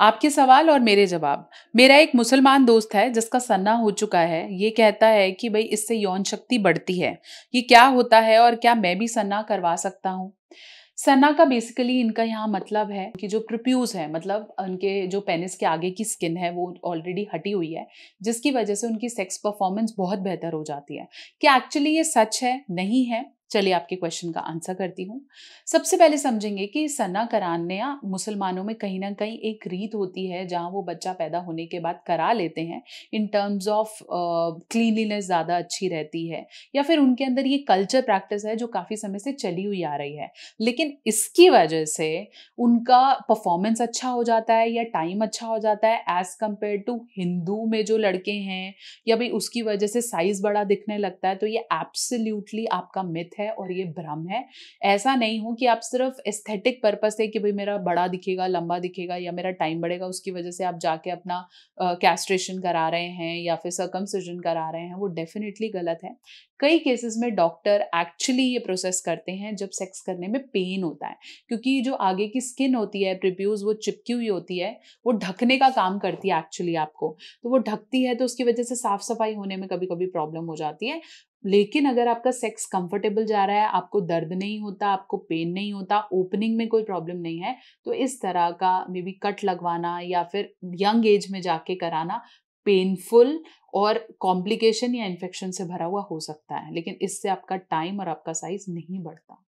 आपके सवाल और मेरे जवाब मेरा एक मुसलमान दोस्त है जिसका सन्ना हो चुका है ये कहता है कि भाई इससे यौन शक्ति बढ़ती है ये क्या होता है और क्या मैं भी सन्ना करवा सकता हूँ सन्ना का बेसिकली इनका यहाँ मतलब है कि जो प्रिप्यूज है मतलब उनके जो पेनिस के आगे की स्किन है वो ऑलरेडी हटी हुई है जिसकी वजह से उनकी सेक्स परफॉर्मेंस बहुत बेहतर हो जाती है क्या एक्चुअली ये सच है नहीं है चलिए आपके क्वेश्चन का आंसर करती हूँ सबसे पहले समझेंगे कि सना कराना मुसलमानों में कहीं ना कहीं एक रीत होती है जहाँ वो बच्चा पैदा होने के बाद करा लेते हैं इन टर्म्स ऑफ क्लीनलीनेस ज़्यादा अच्छी रहती है या फिर उनके अंदर ये कल्चर प्रैक्टिस है जो काफ़ी समय से चली हुई आ रही है लेकिन इसकी वजह से उनका परफॉर्मेंस अच्छा हो जाता है या टाइम अच्छा हो जाता है एज़ कम्पेयर टू हिंदू में जो लड़के हैं या भाई उसकी वजह से साइज़ बड़ा दिखने लगता है तो ये एब्सोल्यूटली आपका मिथ है और ये भ्रम है ऐसा नहीं हो कि आप सिर्फ एस्थेटिक पर्पज से कि भाई मेरा बड़ा दिखेगा लंबा दिखेगा या मेरा टाइम बढ़ेगा उसकी वजह से आप जाके अपना कैस्ट्रेशन करा रहे हैं या फिर सकम करा रहे हैं वो डेफिनेटली गलत है कई केसेस में डॉक्टर एक्चुअली ये प्रोसेस करते हैं जब सेक्स करने में पेन होता है क्योंकि जो आगे की स्किन होती है प्रिप्यूज वो चिपकी हुई होती है वो ढकने का काम करती है एक्चुअली आपको तो वो ढकती है तो उसकी वजह से साफ सफाई होने में कभी कभी प्रॉब्लम हो जाती है लेकिन अगर आपका सेक्स कंफर्टेबल जा रहा है आपको दर्द नहीं होता आपको पेन नहीं होता ओपनिंग में कोई प्रॉब्लम नहीं है तो इस तरह का मे बी कट लगवाना या फिर यंग एज में जाके कराना पेनफुल और कॉम्प्लिकेशन या इन्फेक्शन से भरा हुआ हो सकता है लेकिन इससे आपका टाइम और आपका साइज नहीं बढ़ता